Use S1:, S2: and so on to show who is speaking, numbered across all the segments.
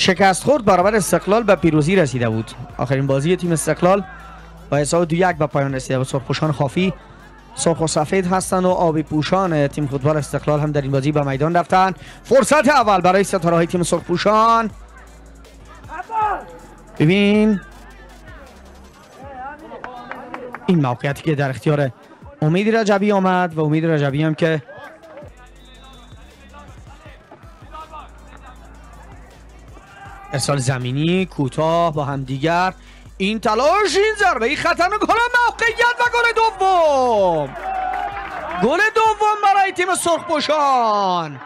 S1: شکست خورد برابر استقلال به پیروزی رسیده بود آخرین بازی تیم استقلال با حساب دو یک به پایان رسیده سرخ سرخپوشان خافی سرخ و سفید هستند و آبی پوشان تیم فوتبال استقلال هم در این بازی به میدان رفتند فرصت اول برای ستاره های تیم سرخ پوشان ببین این موقعیتی که در اختیار امید رجبی آمد و امید رجبی هم که ارسال زمینی کوتاه با همدیگر این تلاش این ضربه این خطرناک گل موقعیت و گل دوم گل دوم برای تیم بوشان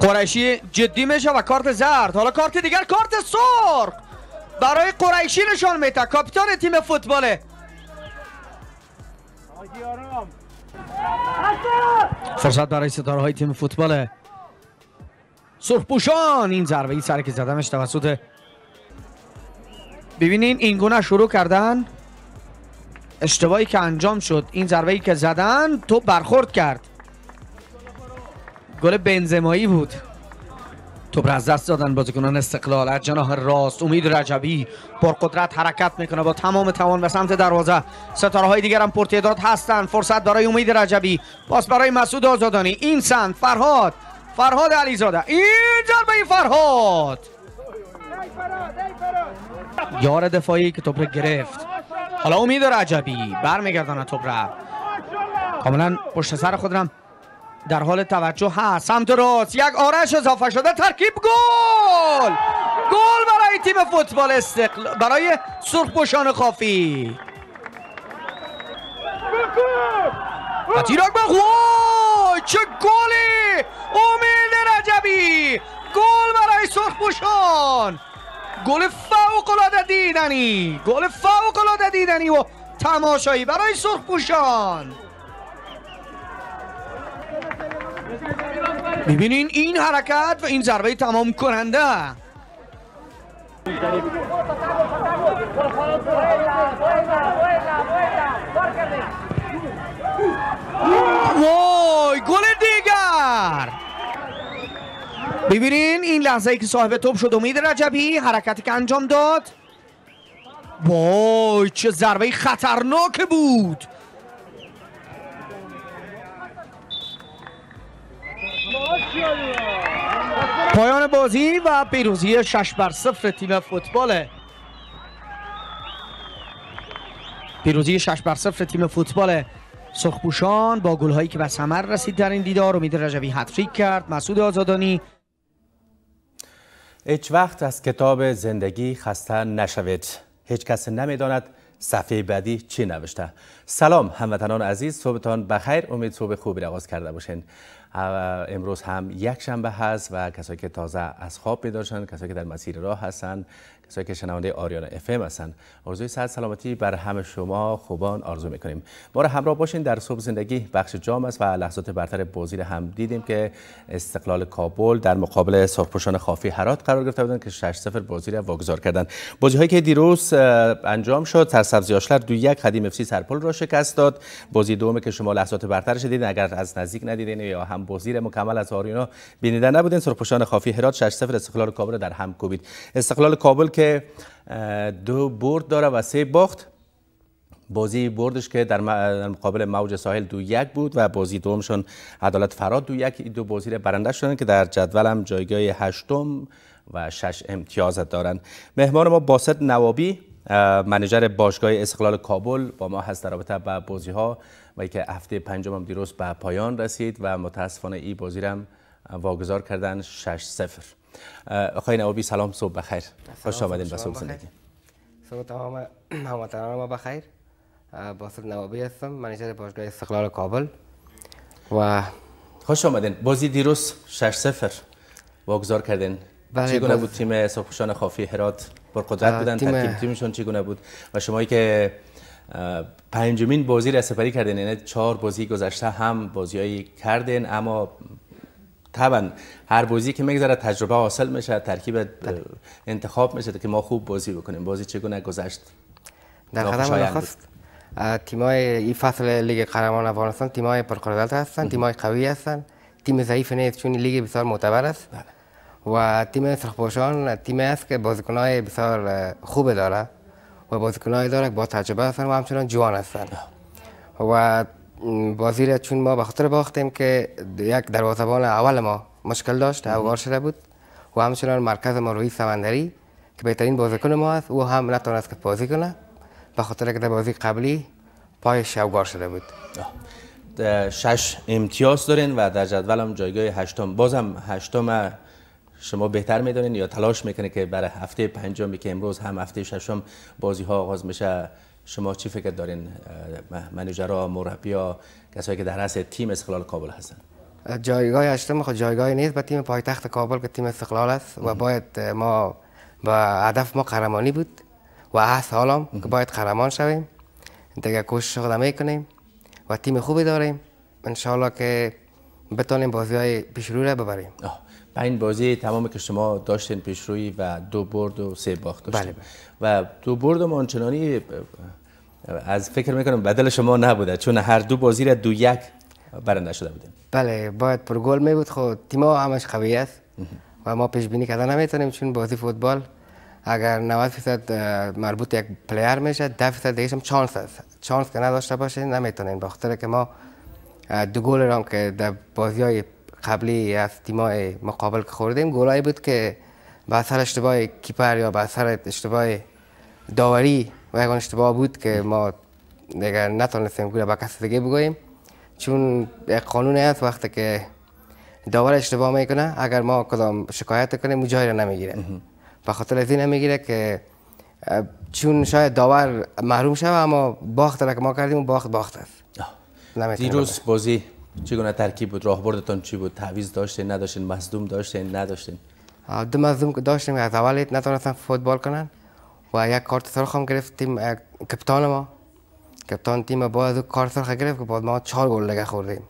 S1: قریشی جدی میشه و کارت زرد حالا کارت دیگر کارت سرخ برای قریشی نشان میده کاپیتان تیم فوتباله فرصت برای ستاره های تیم فوتباله سرخپوشان این ضربه ای سر که زدمش توسط ببینین این گونه شروع کردن اشتباهی که انجام شد این ضربه ای که زدن تو برخورد کرد گل بنزمایی بود توپ از دست دادن بازیکنان استقلال از جناح راست امید رجبی پرقدرت حرکت میکنه با تمام توان به سمت دروازه ستاره های دیگر هم پرتعداد هستند فرصت برای امید رجبی پاس برای مسعود آزادانی این سمت فرهاد فرهاد علیزاده این فرهاد یار دفاعی که توپ گرفت حالا امید عجبی برمیگردانه توپ را کاملا پشت سر خودم در حال توجه هست سمت راست یک آرش اضافه شده ترکیب گل گل برای تیم فوتبال استقلال برای سرخ سرخپوشان خافی و تیراک بخواه چه گلی امید رجبی گل برای سرخپوشان گل فوق العاده دیدنی گل فوق العاده دیدنی و تماشایی برای سرخپوشان میبینین این حرکت و این ضربه تمام کننده ببینین این لحظه ای که صاحب توپ شد امید رجبی حرکتی که انجام داد وای چه ضربه خطرناک بود پایان بازی و پیروزی 6 بر صفر تیم فوتبال پیروزی 6 بر صفر تیم فوتبال سخبوشان با گلهایی که به ثمر رسید در این دیدار امید رجبی هتریک کرد مسعود آزادانی
S2: هیچ وقت از کتاب زندگی خسته نشوید هیچ کس نمیداند صفحه بعدی چی نوشته سلام هموطنان عزیز صبحتان بخیر امید صبح خوبی رغاز کرده باشین امروز هم یک شنبه هست و کسایی که تازه از خواب بیدار شدن کسایی که در مسیر راه هستند کسایی که شنونده آریان اف ام هستند آرزوی صحت سلامتی بر همه شما خوبان آرزو میکنیم ما را همراه باشین در صبح زندگی بخش جام است و لحظات برتر بازی هم دیدیم که استقلال کابل در مقابل سرخپوشان خافی هرات قرار گرفته بودند که 6 0 بازی را واگذار کردند بازی هایی که دیروز انجام شد سرسبزی آشلر دو یک قدیم اف سی سرپل را شکست داد بازی دوم که شما لحظات برترش دیدین اگر از نزدیک ندیدین یا هم هم بازیر مکمل از آرینا بینیده نبودین سرخپوشان خافی هرات 6 0 استقلال کابل در هم کوبید استقلال کابل که دو برد داره و سه باخت بازی بردش که در مقابل موج ساحل دو یک بود و بازی دومشون عدالت فراد دو یک این دو بازی برنده شدن که در جدول هم جایگاه هشتم و شش امتیاز دارن مهمان ما باسد نوابی منجر باشگاه استقلال کابل با ما هست در رابطه با بازی ها و اینکه هفته پنجم هم دیروز به پایان رسید و متاسفانه این بازی هم واگذار کردن 6 0 آقای نوابی سلام صبح بخیر خوش آمدین به صبح زندگی
S3: صبح تمام هموطنان ما بخیر باسط نوابی هستم منیجر باشگاه
S2: استقلال کابل و خوش آمدین بازی دیروز 6 0 واگذار کردین بله چگونه بود تیم خوشان خافی هرات قدرت بودن تیم... ترکیب تیمشون چگونه بود و شمایی که پنجمین بازی را سپری کردین یعنی چهار بازی گذشته هم بازیایی کردین اما طبعا هر بازی که میگذره تجربه حاصل میشه ترکیب انتخاب میشه که ما خوب بازی بکنیم بازی چگونه گذشت
S3: در قدم نخست تیمای این فصل لیگ قهرمان افغانستان تیمای پرقدرت هستن تیمای قوی هستن تیم ضعیف نیست چون لیگ بسیار معتبر است بله. و تیم سرخپوشان تیم است که بازیکنهای بسیار خوب داره و بازیکنهای داره که با تجربه هستن و همچنان جوان هستن و بازی را چون ما به خاطر باختیم که یک دروازه‌بان اول ما مشکل داشت اوگار شده بود و همچنان مرکز ما روی سمندری که بهترین بازیکن ما است او هم نتونست که بازی کنه به خاطر که در بازی قبلی پایش اوگار شده بود
S2: شش امتیاز دارین و در جدول هم جایگاه هشتم بازم هشتم شما بهتر میدونین یا تلاش میکنه که برای هفته پنجمی که امروز هم هفته ششم بازی ها آغاز میشه شما چی فکر دارین منیجرها یا کسایی که در رأس تیم استقلال کابل هستن
S3: جایگاه هشتم خود خب جایگاهی نیست با تیم پایتخت کابل که تیم استقلال است و باید ما با هدف ما قهرمانی بود و هست حالا که باید قهرمان شویم دیگه کوشش خود میکنیم و تیم خوبی داریم انشالله که بتونیم بازی های پیش ببریم این بازی
S2: تمام که شما داشتین پیشرویی و دو برد و سه باخت داشتین بله، بله. و دو برد ما آنچنانی از فکر میکنم بدل شما نبوده چون هر دو بازی را دو یک برنده شده بودیم
S3: بله باید پر گل می بود خب تیما همش قوی است و ما پیش بینی کردن نمیتونیم چون بازی فوتبال اگر 90 فیصد مربوط یک پلیر میشه 10 فیصد دیگه هم چانس است چانس که نداشته باشه نمیتونیم که ما دو گل را که در بازی های قبلی از تیمای مقابل که خوردیم گلایی بود که به اثر اشتباه کیپر یا به اثر اشتباه داوری و یکان اشتباه بود که ما دیگر نتونستیم گل به کسی دیگه بگوییم چون یک قانون هست وقتی که داور اشتباه میکنه اگر ما کدام شکایت کنیم جایی را نمیگیره به خاطر از این نمیگیره که چون شاید داور محروم شد اما باخت را که ما کردیم باخت باخت است دیروز
S2: بازی چگونه ترکیب بود راهبردتون چی بود تعویض داشتین نداشتین مصدوم داشتین نداشتین
S3: دو مصدوم که داشتیم از اول نتونستن فوتبال کنن و یک کارت سرخ هم گرفتیم کپتان ما کپتان تیم با از کارت سرخ گرفت که بعد ما چهار گل لگه خوردیم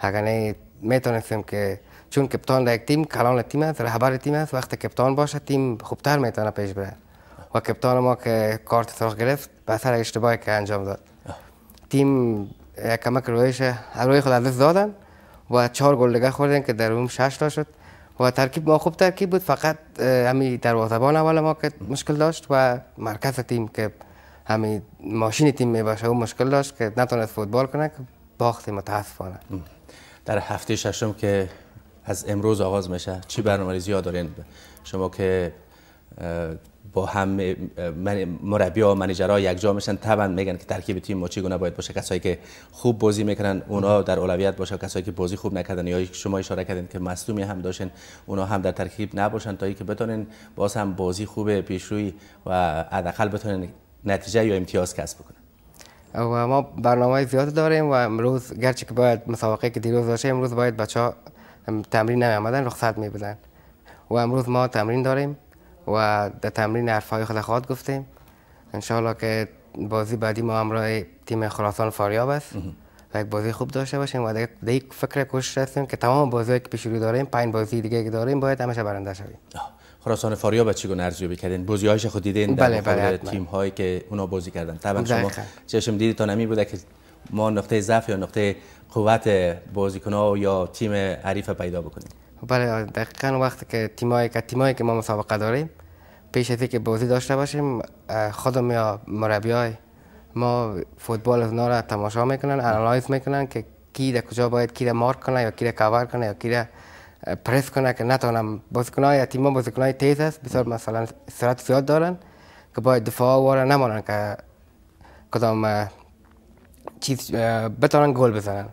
S3: اگر نه میتونستیم که چون کپتان یک تیم کلان تیم است رهبر تیم است وقتی کپتان باشه تیم خوبتر میتونه پیش بره و کپتان ما که کارت سرخ گرفت به سر اشتباهی که انجام داد تیم کمک رویش روی خود دست دادن و چهار گل دیگه خوردن که در اون شش تا شد و ترکیب ما خوب ترکیب بود فقط همین دروازه‌بان اول ما که مشکل داشت و مرکز تیم که همین ماشین تیم می باشه مشکل داشت که نتونست فوتبال کنه که باخت متاسفانه
S2: در هفته ششم که از امروز آغاز میشه چی برنامه‌ریزی دارین شما که با هم مربی ها و منیجرها جا میشن طبعا میگن که ترکیب تیم ما چگونه باید باشه کسایی که خوب بازی میکنن اونا در اولویت باشه کسایی که بازی خوب نکردن یا شما اشاره کردین که مصدومی هم داشتن اونا هم در ترکیب نباشن تا اینکه بتونن باز هم بازی خوب پیشروی و حداقل بتونن نتیجه یا امتیاز کسب بکنن
S3: و ما برنامه زیاد داریم و امروز گرچه که باید مسابقه که دیروز داشته امروز باید بچه ها تمرین نمی آمدن رخصت می و امروز ما تمرین داریم و در تمرین خود خواهد گفتیم انشاءالله که بازی بعدی ما همراه تیم خراسان فاریاب است و یک بازی خوب داشته باشیم و در یک فکر کوشش هستیم که تمام بازی که پیش رو داریم پنج بازی دیگه که داریم باید همش برنده شویم
S2: خراسان فاریاب چگونه ارزیابی کردین بازی هایش خود دیدین در بله بله تیم هایی که اونا بازی کردن طبعا شما چشم دیدی تا نمی بوده که ما نقطه ضعف یا نقطه قوت بازیکن ها یا تیم حریف پیدا بکنیم
S3: بله دقیقا وقتی که تیمایی که تیمایی که ما مسابقه داریم پیش از که بازی داشته باشیم خودم یا مربی ما فوتبال از را تماشا میکنن انالایز میکنن که کی در کجا باید کی مارک کنه یا کی را کنه یا کی پرس کنه که نتونم بازیکن های تیم بازیکن های تیز است بسیار مثلا سرعت زیاد دارن که باید دفاع وارا نمانن که کدام چیز بتونن گل بزنن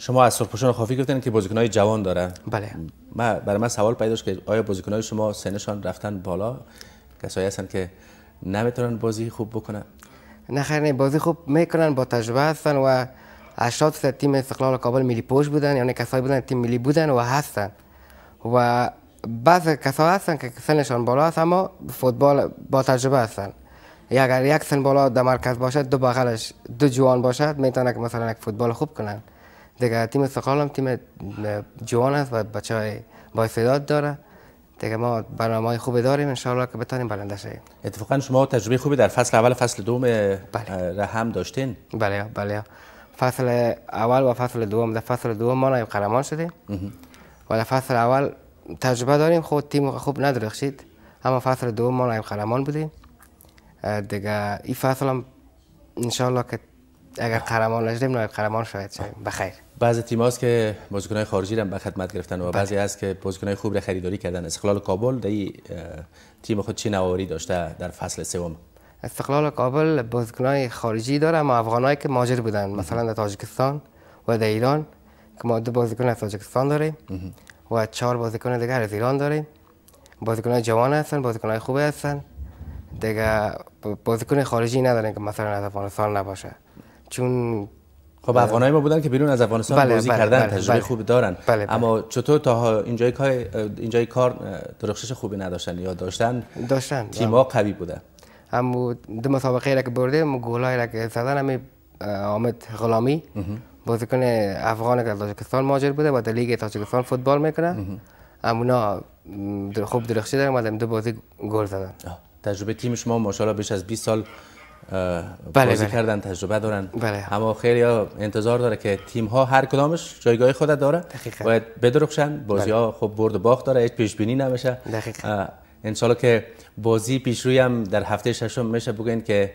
S2: شما از سرپوشان خافی گفتین که بازیکن‌های جوان داره بله من برای من سوال پیدا شد که آیا بازیکن‌های شما سنشان رفتن بالا کسایی هستن که نمیتونن بازی خوب
S3: بکنن نه خیر نه بازی خوب میکنن با تجربه هستن و 80 سه تیم استقلال کابل ملی پوش بودن یعنی کسایی بودن تیم ملی بودن و هستن و بعض کسا هستن که سنشان بالا هست اما فوتبال با تجربه هستن اگر یک سن بالا در مرکز باشد دو بغلش دو جوان باشد میتونه که مثلا یک فوتبال خوب کنن دیگه تیم سقال هم تیم جوان است و بچه های استعداد داره دیگه ما برنامه های خوبی داریم انشاءالله که بتونیم برنده شیم
S2: اتفاقا شما تجربه خوبی در فصل
S3: اول فصل دوم بله. هم داشتین بله بله فصل اول و فصل دوم در فصل دوم ما نایب قهرمان شدیم و در فصل اول تجربه داریم خود خب تیم خوب ندرخشید اما فصل دوم ما نایب قهرمان بودیم دیگه این فصل هم انشاءالله که اگر قهرمان نشدیم نایب قهرمان شاید شویم بخیر
S2: بعضی تیم هاست که بازیکن‌های خارجی را به خدمت گرفتن و بله. بعضی هست که های خوب را خریداری کردن استقلال کابل در تیم خود چه نواری داشته در فصل سوم استقلال
S3: کابل های خارجی داره اما افغانایی که ماجر بودن مثلا در تاجیکستان و در ایران که ما دو بازیکن از تاجیکستان داریم و چهار بازیکن دیگه از ایران داریم های جوان هستن بازیکن خوب هستن دیگه بازیکن خارجی ندارن که مثلا از افغانستان نباشه چون خب افغانای ما بودن که بیرون از
S2: افغانستان بله، بازی بله، کردن بله، تجربه بله، خوبی دارن بله، بله. اما چطور تا اینجای کار اینجای کار درخشش خوبی نداشتن یا داشتن داشتن تیم‌ها قوی بودن
S3: اما دو مسابقه را که بردیم گلای را که زدن همه آمد غلامی بازیکن افغان که از تاجیکستان ماجر بوده و در لیگ تاجیکستان فوتبال میکنه در خوب درخشیدن و دو بازی گل زدن تجربه تیم شما ماشاءالله بیش از 20 سال
S2: بله بازی بله. کردن تجربه دارن بله. اما خیلی انتظار داره که تیم ها هر کدامش جایگاه خودت داره دقیقا. باید بدرخشن بازی ها بله. خب برد و باخت داره هیچ پیش بینی نمیشه دقیقاً انشالله که بازی پیش روی هم در هفته ششم میشه بگین که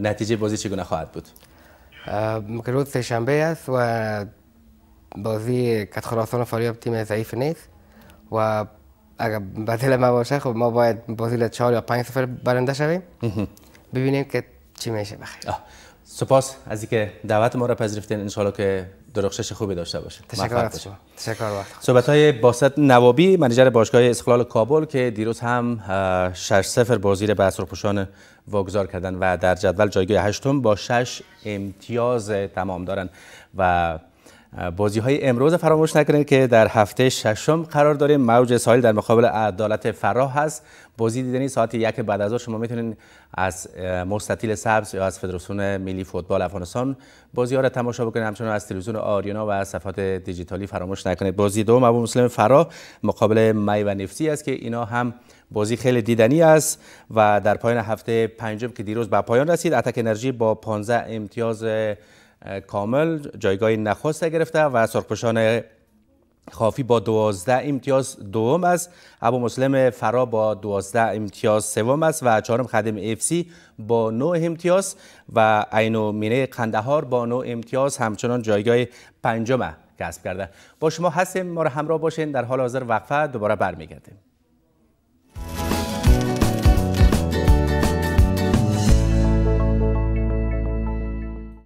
S2: نتیجه بازی چگونه خواهد بود
S3: روز سه شنبه است و بازی کت خراسان فاریاب تیم ضعیف نیست و اگر بدل ما باشه خب ما باید بازی چهار یا پنج سفر برنده شویم ببینیم که چی میشه بخیر
S2: سپاس از اینکه دعوت ما را پذیرفتین انشالله که درخشش خوبی داشته باشه تشکر از شما تشکر وقت صحبت های باسط نوابی منیجر باشگاه استقلال کابل که دیروز هم 6 0 بازی را به پوشان واگذار کردن و در جدول جایگاه هشتم با 6 امتیاز تمام دارن و بازی های امروز فراموش نکنید که در هفته ششم قرار داریم موج سایل در مقابل عدالت فراه هست بازی دیدنی ساعت یک بعد از شما میتونید از مستطیل سبز یا از فدراسیون ملی فوتبال افغانستان بازی ها را تماشا بکنید همچنان از تلویزیون آریانا و از صفحات دیجیتالی فراموش نکنید بازی دوم ابو مسلم فراه مقابل مای و نفتی است که اینا هم بازی خیلی دیدنی است و در پایان هفته پنجم که دیروز به پایان رسید اتک انرژی با 15 امتیاز کامل جایگاه نخست گرفته و سرخپوشان خافی با 12 امتیاز دوم است ابو مسلم فرا با 12 امتیاز سوم است و چهارم خدم افسی با 9 امتیاز و عین مینه قندهار با 9 امتیاز همچنان جایگاه پنجمه کسب کرده با شما هستیم ما را همراه باشین در حال حاضر وقفه دوباره برمیگردیم